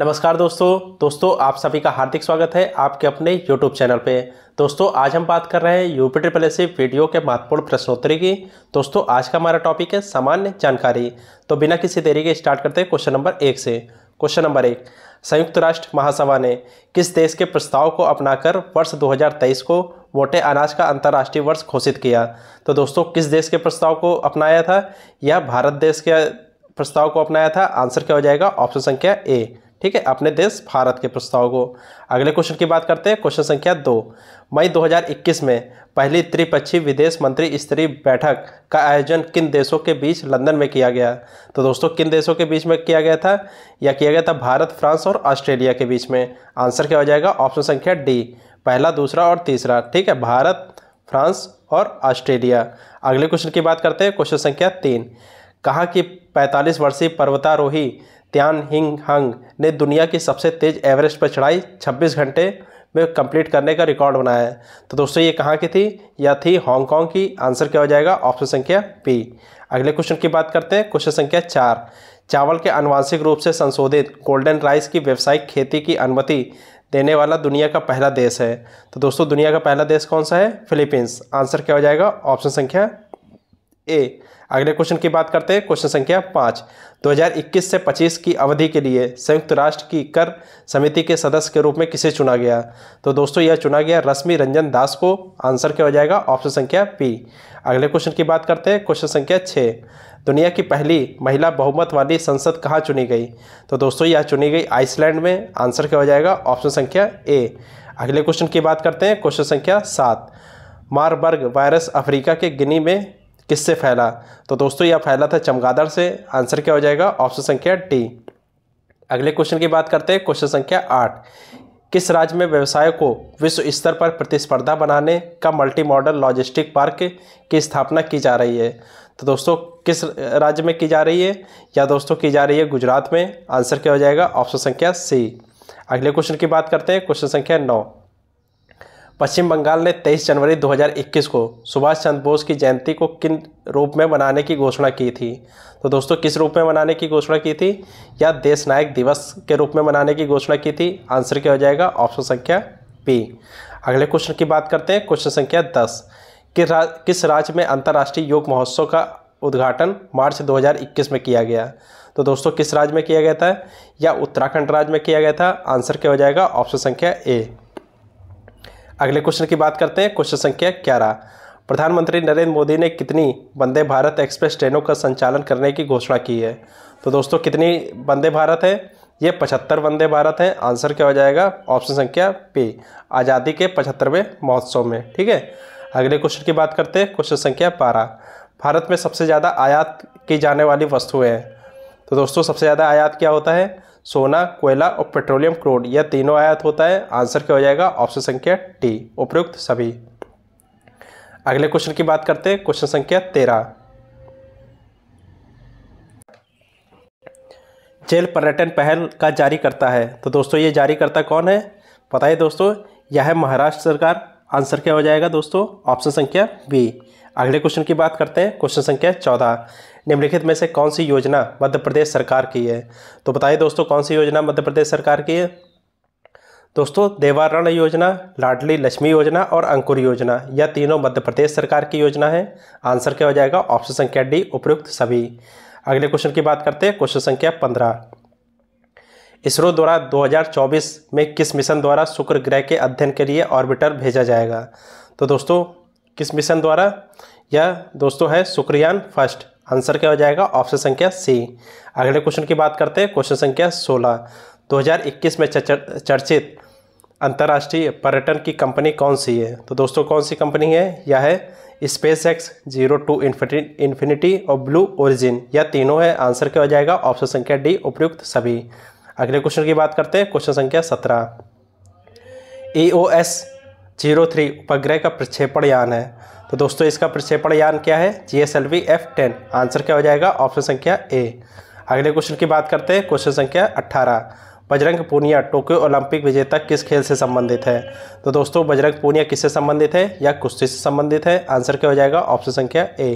नमस्कार दोस्तों दोस्तों आप सभी का हार्दिक स्वागत है आपके अपने YouTube चैनल पे दोस्तों आज हम बात कर रहे हैं यूपी ट्रिपल एस वीडियो के महत्वपूर्ण प्रश्नोत्तरी की दोस्तों आज का हमारा टॉपिक है सामान्य जानकारी तो बिना किसी देरी के स्टार्ट करते हैं क्वेश्चन नंबर एक से क्वेश्चन नंबर एक संयुक्त राष्ट्र महासभा ने किस देश के प्रस्ताव को अपनाकर वर्ष 2023 को मोटे अनाज का अंतर्राष्ट्रीय वर्ष घोषित किया तो दोस्तों किस देश के प्रस्ताव को अपनाया था यह भारत देश के प्रस्ताव को अपनाया था आंसर क्या हो जाएगा ऑप्शन संख्या ए ठीक है अपने देश भारत के प्रस्ताव को अगले क्वेश्चन की बात करते हैं क्वेश्चन संख्या दो मई 2021 में पहली त्रिपक्षीय विदेश मंत्री स्तरीय बैठक का आयोजन किन देशों के बीच लंदन में किया गया तो दोस्तों किन देशों के बीच में किया गया था या किया गया था भारत फ्रांस और ऑस्ट्रेलिया के बीच में आंसर क्या हो जाएगा ऑप्शन संख्या डी पहला दूसरा और तीसरा ठीक है भारत फ्रांस और ऑस्ट्रेलिया अगले क्वेश्चन की बात करते हैं क्वेश्चन संख्या तीन कहाँ की 45 वर्षीय पर्वतारोही त्यान हिंग हंग ने दुनिया की सबसे तेज़ एवरेस्ट पर चढ़ाई 26 घंटे में कंप्लीट करने का रिकॉर्ड बनाया है तो दोस्तों ये कहाँ की थी या थी हांगकॉन्ग की आंसर क्या हो जाएगा ऑप्शन संख्या पी अगले क्वेश्चन की बात करते हैं क्वेश्चन संख्या चार चावल के अनुवांशिक रूप से संशोधित गोल्डन राइस की व्यावसायिक खेती की अनुमति देने वाला दुनिया का पहला देश है तो दोस्तों दुनिया का पहला देश कौन सा है फिलीपींस आंसर क्या हो जाएगा ऑप्शन संख्या ए अगले क्वेश्चन की बात करते हैं क्वेश्चन संख्या पाँच 2021 से 25 की अवधि के लिए संयुक्त राष्ट्र की कर समिति के सदस्य के रूप में किसे चुना गया तो दोस्तों यह चुना गया रश्मि रंजन दास को आंसर क्या हो जाएगा ऑप्शन संख्या पी अगले क्वेश्चन की बात करते हैं क्वेश्चन संख्या छः दुनिया की पहली महिला बहुमत वाली संसद कहाँ चुनी गई तो दोस्तों यह चुनी गई आइसलैंड में आंसर क्या हो जाएगा ऑप्शन संख्या ए अगले क्वेश्चन की बात करते हैं क्वेश्चन संख्या सात मारबर्ग वायरस अफ्रीका के गिनी में किससे फैला तो दोस्तों यह फैला था चमगादड़ से आंसर क्या हो जाएगा ऑप्शन संख्या डी अगले क्वेश्चन की बात करते हैं क्वेश्चन संख्या आठ किस राज्य में व्यवसाय को विश्व स्तर पर प्रतिस्पर्धा बनाने का मल्टी मॉडल लॉजिस्टिक पार्क की स्थापना की जा रही है तो दोस्तों किस राज्य में की जा रही है या दोस्तों की जा रही है गुजरात में आंसर क्या हो जाएगा ऑप्शन संख्या सी अगले क्वेश्चन की बात करते हैं क्वेश्चन संख्या नौ पश्चिम बंगाल ने 23 जनवरी 2021 को सुभाष चंद्र बोस की जयंती को किन रूप में मनाने की घोषणा की थी तो दोस्तों किस रूप में मनाने की घोषणा की थी या देश नायक दिवस के रूप में मनाने की घोषणा की थी आंसर क्या हो जाएगा ऑप्शन संख्या बी अगले क्वेश्चन की बात करते हैं क्वेश्चन संख्या दस कि रा, किस राज्य में अंतर्राष्ट्रीय योग महोत्सव का उद्घाटन मार्च 2021 में किया गया तो दोस्तों किस राज्य में किया गया था या उत्तराखंड राज्य में किया गया था आंसर क्या हो जाएगा ऑप्शन संख्या ए अगले क्वेश्चन की बात करते हैं क्वेश्चन संख्या ग्यारह प्रधानमंत्री नरेंद्र मोदी ने कितनी वंदे भारत एक्सप्रेस ट्रेनों का संचालन करने की घोषणा की है तो दोस्तों कितनी वंदे भारत है ये पचहत्तर वंदे भारत हैं आंसर क्या हो जाएगा ऑप्शन संख्या पी आज़ादी के पचहत्तरवें महोत्सव में ठीक है अगले क्वेश्चन की बात करते हैं क्वेश्चन संख्या बारह भारत में सबसे ज़्यादा आयात की जाने वाली वस्तुएँ हैं तो दोस्तों सबसे ज़्यादा आयात क्या होता है सोना कोयला और पेट्रोलियम क्रूड यह तीनों आयात होता है आंसर क्या हो जाएगा ऑप्शन संख्या टी उपयुक्त सभी अगले क्वेश्चन की बात करते हैं क्वेश्चन संख्या तेरह जेल पर्यटन पहल का जारी करता है तो दोस्तों ये जारी करता कौन है पता है दोस्तों यह है महाराष्ट्र सरकार आंसर क्या हो जाएगा दोस्तों ऑप्शन संख्या बी अगले क्वेश्चन की बात करते हैं क्वेश्चन संख्या चौदह निम्नलिखित में से कौन सी योजना मध्य प्रदेश सरकार की है तो बताइए दोस्तों कौन सी योजना मध्य प्रदेश सरकार की है दोस्तों देवारण योजना लाडली लक्ष्मी योजना और अंकुर योजना यह तीनों मध्य प्रदेश सरकार की योजना है आंसर क्या हो जाएगा ऑप्शन संख्या डी उपयुक्त सभी अगले क्वेश्चन की बात करते हैं क्वेश्चन संख्या पंद्रह इसरो द्वारा 2024 में किस मिशन द्वारा शुक्र ग्रह के अध्ययन के लिए ऑर्बिटर भेजा जाएगा तो दोस्तों किस मिशन द्वारा यह दोस्तों है सुक्रियान फर्स्ट आंसर क्या हो जाएगा ऑप्शन संख्या सी अगले क्वेश्चन की बात करते हैं क्वेश्चन संख्या 16 2021 में चर्चित अंतर्राष्ट्रीय पर्यटन की कंपनी कौन सी है तो दोस्तों कौन सी कंपनी है यह है SpaceX zero to infinity और ब्लू ओरिजिन यह तीनों है आंसर क्या हो जाएगा ऑप्शन संख्या डी उपयुक्त सभी अगले क्वेश्चन की बात करते हैं क्वेश्चन संख्या सत्रह E O S zero three उपग्रह का प्रक्षेपण यान है तो दोस्तों इसका प्रक्षेपण यान क्या है G S L V F ten answer क्या हो जाएगा ऑप्शन संख्या ए अगले क्वेश्चन की बात करते हैं क्वेश्चन संख्या अट्ठारह बजरंग पूनिया टोक्यो ओलंपिक विजेता किस खेल से संबंधित है तो दोस्तों बजरंग पूनिया किससे संबंधित है या कुश्ती से संबंधित है आंसर क्या हो जाएगा ऑप्शन संख्या ए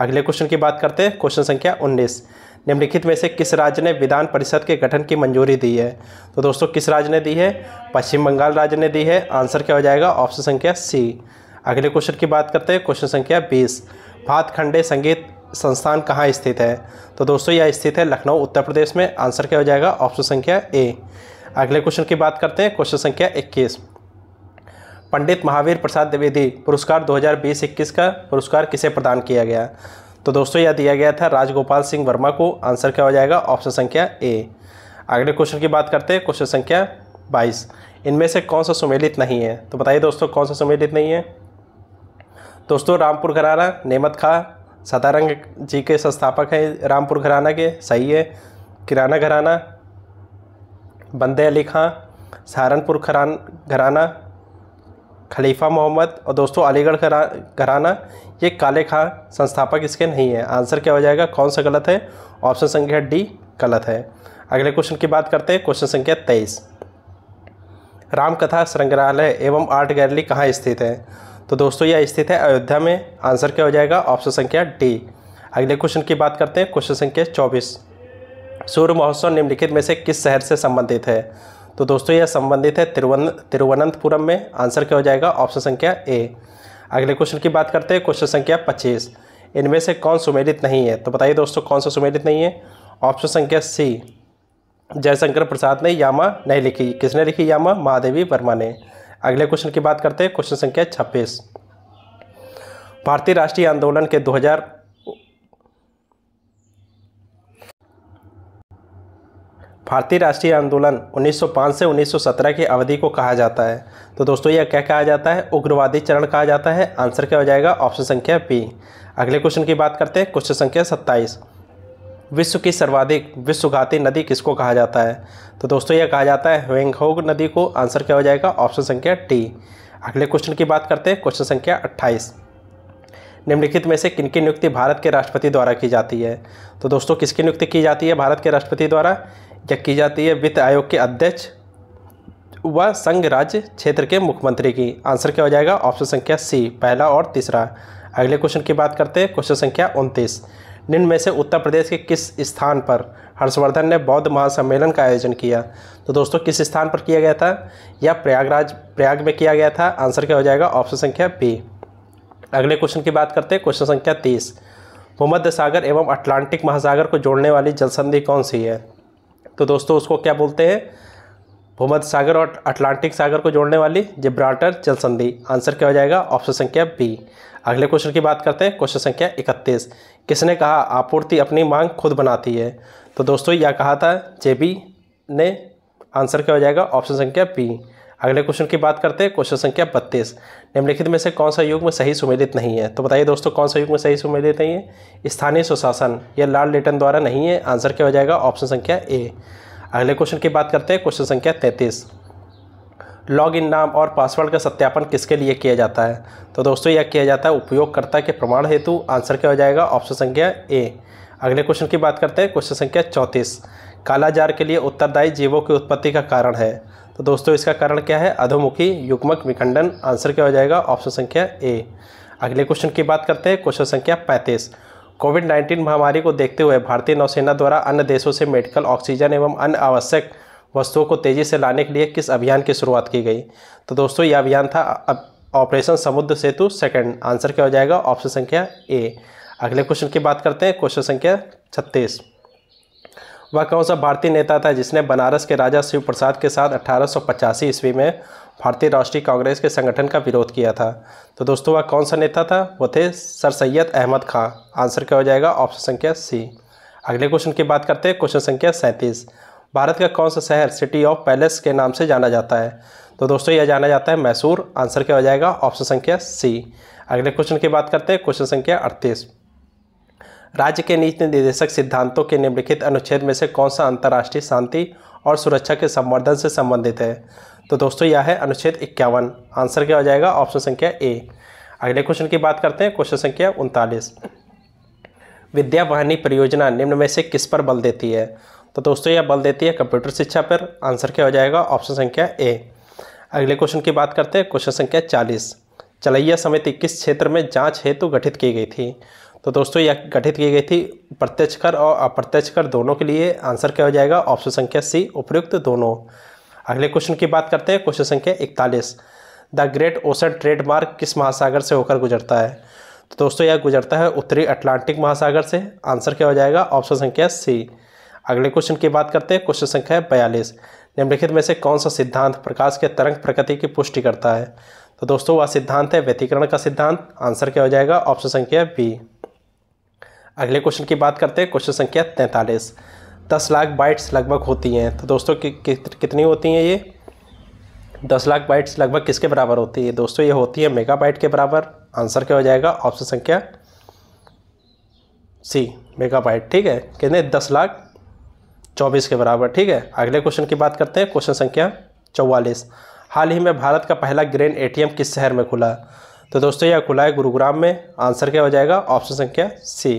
अगले क्वेश्चन की बात करते हैं क्वेश्चन संख्या उन्नीस निम्नलिखित में से किस राज्य ने विधान परिषद के गठन की मंजूरी दी है तो दोस्तों किस राज्य ने दी है पश्चिम बंगाल राज्य ने दी है आंसर क्या हो जाएगा ऑप्शन संख्या सी अगले क्वेश्चन की बात करते हैं क्वेश्चन संख्या बीस भातखंडे संगीत संस्थान कहाँ स्थित है तो दोस्तों यह स्थित है लखनऊ उत्तर प्रदेश में आंसर क्या हो जाएगा ऑप्शन संख्या ए अगले क्वेश्चन की बात करते हैं क्वेश्चन संख्या इक्कीस पंडित महावीर प्रसाद द्विवेदी पुरस्कार 2020-21 का पुरस्कार किसे प्रदान किया गया तो दोस्तों यह दिया गया था राजगोपाल सिंह वर्मा को आंसर क्या हो जाएगा ऑप्शन संख्या ए अगले क्वेश्चन की बात करते हैं क्वेश्चन संख्या बाईस इनमें से कौन सा सुमेलित नहीं है तो बताइए दोस्तों कौन सा सुमेलित नहीं है दोस्तों रामपुर घराना नेमत खां सदारंग जी के संस्थापक हैं रामपुर घराना के सही है किराना घराना बंदे अली खां सहारनपुर घराना खलीफा मोहम्मद और दोस्तों अलीगढ़ घरा घराना ये काले खां संस्थापक इसके नहीं है आंसर क्या हो जाएगा कौन सा गलत है ऑप्शन संख्या डी गलत है अगले क्वेश्चन की बात करते हैं क्वेश्चन संख्या तेईस रामकथा संग्रहालय एवं आर्ट गैलरी कहाँ स्थित है तो दोस्तों यह स्थित है अयोध्या में आंसर क्या हो जाएगा ऑप्शन संख्या डी अगले क्वेश्चन की बात करते हैं क्वेश्चन संख्या चौबीस सूर्य महोत्सव निम्नलिखित में से किस शहर से संबंधित है तो दोस्तों यह संबंधित है तिरुवन तिरुवनंतपुरम में आंसर क्या हो जाएगा ऑप्शन संख्या ए अगले क्वेश्चन की बात करते हैं क्वेश्चन संख्या पच्चीस इनमें से कौन सुमेलित नहीं है तो बताइए दोस्तों कौन सा सुमेलित नहीं है ऑप्शन संख्या सी जयशंकर प्रसाद ने यामा नहीं लिखी किसने लिखी यामा महादेवी वर्मा ने अगले क्वेश्चन की बात करते हैं क्वेश्चन संख्या छब्बीस भारतीय राष्ट्रीय आंदोलन के भारतीय राष्ट्रीय आंदोलन 1905 से 1917 की अवधि को कहा जाता है तो दोस्तों यह क्या कहा जाता है उग्रवादी चरण कहा जाता है आंसर क्या हो जाएगा ऑप्शन संख्या बी अगले क्वेश्चन की बात करते हैं क्वेश्चन संख्या सत्ताईस विश्व की सर्वाधिक विश्वघाती नदी किसको कहा जाता है तो दोस्तों यह कहा जाता है हुएंगहोग नदी को आंसर क्या हो जाएगा ऑप्शन संख्या टी अगले क्वेश्चन की बात करते हैं क्वेश्चन संख्या अट्ठाईस निम्नलिखित में से किनकी नियुक्ति भारत के राष्ट्रपति द्वारा की जाती है तो दोस्तों किसकी नियुक्ति की जाती है भारत के राष्ट्रपति द्वारा की जाती है वित्त आयोग के अध्यक्ष व संघ राज्य क्षेत्र के मुख्यमंत्री की आंसर क्या हो जाएगा ऑप्शन संख्या सी पहला और तीसरा अगले क्वेश्चन की बात करते हैं क्वेश्चन संख्या उनतीस निम्न में से उत्तर प्रदेश के किस स्थान पर हर्षवर्धन ने बौद्ध महासम्मेलन का आयोजन किया तो दोस्तों किस स्थान पर किया गया था या प्रयागराज प्रयाग में किया गया था आंसर क्या हो जाएगा ऑप्शन संख्या बी अगले क्वेश्चन की बात करते हैं क्वेश्चन संख्या तीस भूमध्य सागर एवं अटलांटिक महासागर को जोड़ने वाली जलसंधि कौन सी है तो दोस्तों उसको क्या बोलते हैं भूमध्य सागर और अटलांटिक सागर को जोड़ने वाली जिब्राल्टर जल संधि आंसर क्या हो जाएगा ऑप्शन संख्या बी अगले क्वेश्चन की बात करते हैं क्वेश्चन संख्या इकतीस किसने कहा आपूर्ति अपनी मांग खुद बनाती है तो दोस्तों यह कहा था जेबी ने आंसर क्या हो जाएगा ऑप्शन संख्या बी अगले क्वेश्चन की बात करते हैं क्वेश्चन संख्या बत्तीस निम्नलिखित में से कौन सा युग में सही सुमेलित नहीं है तो बताइए दोस्तों कौन सा युग में सही सुमेलित नहीं है स्थानीय सुशासन यह लाल लेटन द्वारा नहीं है आंसर क्या हो जाएगा ऑप्शन संख्या ए अगले क्वेश्चन की बात करते हैं क्वेश्चन संख्या तैंतीस लॉग इन नाम और पासवर्ड का सत्यापन किसके लिए किया जाता है तो दोस्तों यह किया जाता है उपयोगकर्ता के प्रमाण हेतु आंसर क्या हो जाएगा ऑप्शन संख्या ए अगले क्वेश्चन की बात करते हैं क्वेश्चन संख्या चौंतीस कालाजार के लिए उत्तरदायी जीवों की उत्पत्ति का कारण है तो दोस्तों इसका कारण क्या है अधोमुखी युग्मक विखंडन आंसर क्या हो जाएगा ऑप्शन संख्या ए अगले क्वेश्चन की बात करते हैं क्वेश्चन संख्या पैंतीस कोविड नाइन्टीन महामारी को देखते हुए भारतीय नौसेना द्वारा अन्य देशों से मेडिकल ऑक्सीजन एवं अन्य आवश्यक वस्तुओं को तेज़ी से लाने के लिए किस अभियान की शुरुआत की गई तो दोस्तों यह अभियान था ऑपरेशन समुद्र सेतु सेकंड आंसर क्या हो जाएगा ऑप्शन संख्या ए अगले क्वेश्चन की बात करते हैं क्वेश्चन संख्या छत्तीस वह कौन सा भारतीय नेता था जिसने बनारस के राजा शिव प्रसाद के साथ अठारह ईस्वी में भारतीय राष्ट्रीय कांग्रेस के संगठन का विरोध किया था तो दोस्तों वह कौन सा नेता था वो थे सर सैयद अहमद खां आंसर क्या हो जाएगा ऑप्शन संख्या सी अगले क्वेश्चन की बात करते हैं क्वेश्चन संख्या सैंतीस भारत का कौन सा शहर सिटी ऑफ पैलेस के नाम से जाना जाता है तो दोस्तों यह जाना जाता है मैसूर आंसर क्या हो जाएगा ऑप्शन संख्या सी अगले क्वेश्चन की बात करते हैं क्वेश्चन संख्या अड़तीस राज्य के नीति निर्देशक सिद्धांतों के निम्नलिखित अनुच्छेद में से कौन सा अंतर्राष्ट्रीय शांति और सुरक्षा के संवर्धन से संबंधित है तो दोस्तों यह है अनुच्छेद इक्यावन आंसर क्या हो जाएगा ऑप्शन संख्या ए अगले क्वेश्चन की बात करते हैं क्वेश्चन संख्या उनतालीस विद्या वाहनी परियोजना निम्न में से किस पर बल देती है तो दोस्तों यह बल देती है कंप्यूटर शिक्षा पर आंसर क्या हो जाएगा ऑप्शन संख्या ए अगले क्वेश्चन की बात करते हैं क्वेश्चन संख्या चालीस चलैया समिति किस क्षेत्र में जांच हेतु गठित की गई थी तो दोस्तों यह गठित की गई थी प्रत्यक्ष कर और अप्रत्यक्ष कर दोनों के लिए आंसर क्या हो जाएगा ऑप्शन संख्या सी उपयुक्त दोनों अगले क्वेश्चन की बात करते हैं क्वेश्चन संख्या इकतालीस द ग्रेट ओशन ट्रेडमार्क किस महासागर से होकर गुजरता है तो दोस्तों यह गुजरता है उत्तरी अटलांटिक महासागर से आंसर क्या हो जाएगा ऑप्शन संख्या सी अगले क्वेश्चन की बात करते हैं क्वेश्चन संख्या बयालीस निम्नलिखित में से कौन सा सिद्धांत प्रकाश के तरंग प्रकृति की पुष्टि करता है तो दोस्तों वह सिद्धांत है व्यतीकरण का सिद्धांत आंसर क्या हो जाएगा ऑप्शन संख्या बी अगले क्वेश्चन की बात करते हैं क्वेश्चन संख्या तैंतालीस दस लाख बाइट्स लगभग होती हैं तो दोस्तों कि, कि, कितनी होती हैं ये दस लाख बाइट्स लगभग किसके बराबर होती है दोस्तों ये होती है मेगा बाइट के बराबर आंसर क्या हो जाएगा ऑप्शन संख्या सी मेगा बाइट ठीक है कितने दस लाख चौबीस के बराबर ठीक है अगले क्वेश्चन की बात करते हैं क्वेश्चन संख्या चौवालीस हाल ही में भारत का पहला ग्रेन एटीएम किस शहर में खुला तो दोस्तों यह खुला है गुरुग्राम में आंसर क्या हो जाएगा ऑप्शन संख्या सी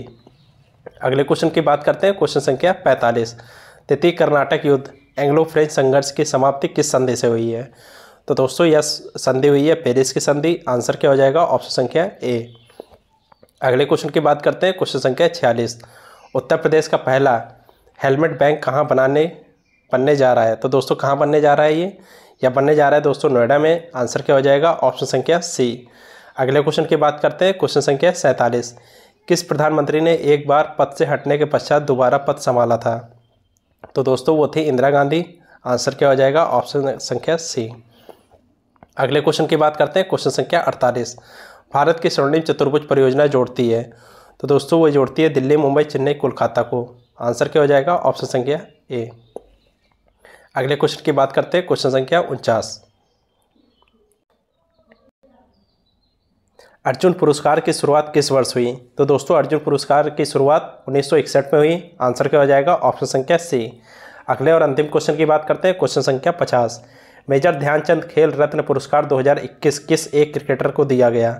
अगले क्वेश्चन की बात करते हैं क्वेश्चन संख्या पैंतालीस तृतीय कर्नाटक युद्ध एंग्लो फ्रेंच संघर्ष की समाप्ति किस संधि से हुई है तो दोस्तों यह संधि हुई है पेरिस की संधि आंसर क्या हो जाएगा ऑप्शन संख्या ए अगले क्वेश्चन की बात करते हैं क्वेश्चन संख्या छियालीस उत्तर प्रदेश का पहला हेलमेट बैंक कहाँ बनाने बनने जा रहा है तो दोस्तों कहाँ बनने जा रहा है ये या बनने जा रहा है दोस्तों नोएडा में आंसर क्या हो जाएगा ऑप्शन संख्या सी अगले क्वेश्चन की बात करते हैं क्वेश्चन संख्या सैंतालीस किस प्रधानमंत्री ने एक बार पद से हटने के पश्चात दोबारा पद संभाला था तो दोस्तों वो थे इंदिरा गांधी आंसर क्या हो जाएगा ऑप्शन संख्या सी अगले क्वेश्चन की बात करते हैं क्वेश्चन संख्या अड़तालीस भारत की स्वर्णिम चतुर्भुज परियोजना जोड़ती है तो दोस्तों वो जोड़ती है दिल्ली मुंबई चेन्नई कोलकाता को आंसर क्या हो जाएगा ऑप्शन संख्या ए अगले क्वेश्चन की बात करते हैं क्वेश्चन संख्या उनचास अर्जुन पुरस्कार की शुरुआत किस वर्ष हुई तो दोस्तों अर्जुन पुरस्कार की शुरुआत उन्नीस में हुई आंसर क्या हो जाएगा ऑप्शन संख्या सी अगले और अंतिम क्वेश्चन की बात करते हैं क्वेश्चन संख्या पचास मेजर ध्यानचंद खेल रत्न पुरस्कार 2021 किस एक क्रिकेटर को दिया गया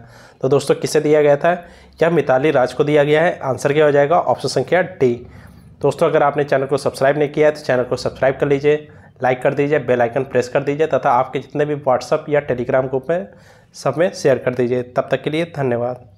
तो दोस्तों किसे दिया गया था क्या मिताली राज को दिया गया है आंसर क्या हो जाएगा ऑप्शन संख्या डी दोस्तों अगर आपने चैनल को सब्सक्राइब नहीं किया है तो चैनल को सब्सक्राइब कर लीजिए लाइक कर दीजिए बेल आइकन प्रेस कर दीजिए तथा आपके जितने भी व्हाट्सअप या टेलीग्राम ग्रुप में सब में शेयर कर दीजिए तब तक के लिए धन्यवाद